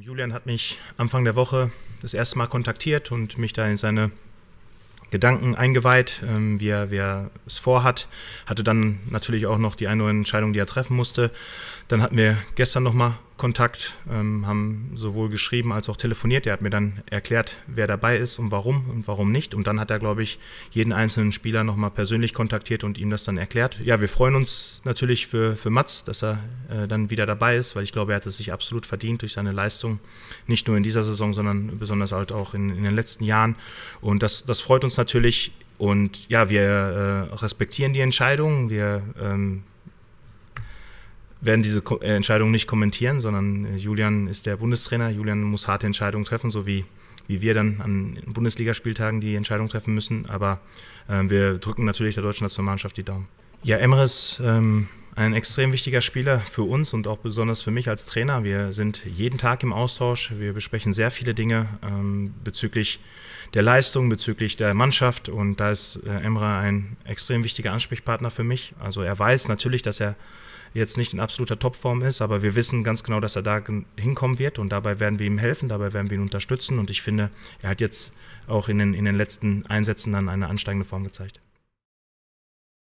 Julian hat mich Anfang der Woche das erste Mal kontaktiert und mich da in seine Gedanken eingeweiht, ähm, wie, er, wie er es vorhat. Hatte dann natürlich auch noch die eine oder andere Entscheidung, die er treffen musste. Dann hatten wir gestern nochmal Kontakt, ähm, haben sowohl geschrieben als auch telefoniert. Er hat mir dann erklärt, wer dabei ist und warum und warum nicht. Und dann hat er, glaube ich, jeden einzelnen Spieler nochmal persönlich kontaktiert und ihm das dann erklärt. Ja, wir freuen uns natürlich für, für Mats, dass er äh, dann wieder dabei ist, weil ich glaube, er hat es sich absolut verdient durch seine Leistung. Nicht nur in dieser Saison, sondern besonders halt auch in, in den letzten Jahren. Und das, das freut uns natürlich. Und ja, wir äh, respektieren die Entscheidung. Wir ähm, werden diese äh, Entscheidung nicht kommentieren, sondern äh, Julian ist der Bundestrainer. Julian muss harte Entscheidungen treffen, so wie, wie wir dann an Bundesligaspieltagen die Entscheidung treffen müssen. Aber äh, wir drücken natürlich der deutschen Nationalmannschaft die Daumen. Ja, Emres ähm, ein extrem wichtiger Spieler für uns und auch besonders für mich als Trainer. Wir sind jeden Tag im Austausch. Wir besprechen sehr viele Dinge ähm, bezüglich der Leistung, bezüglich der Mannschaft. Und da ist äh, Emre ein extrem wichtiger Ansprechpartner für mich. Also er weiß natürlich, dass er jetzt nicht in absoluter Topform ist, aber wir wissen ganz genau, dass er da hinkommen wird und dabei werden wir ihm helfen, dabei werden wir ihn unterstützen und ich finde, er hat jetzt auch in den, in den letzten Einsätzen dann eine ansteigende Form gezeigt.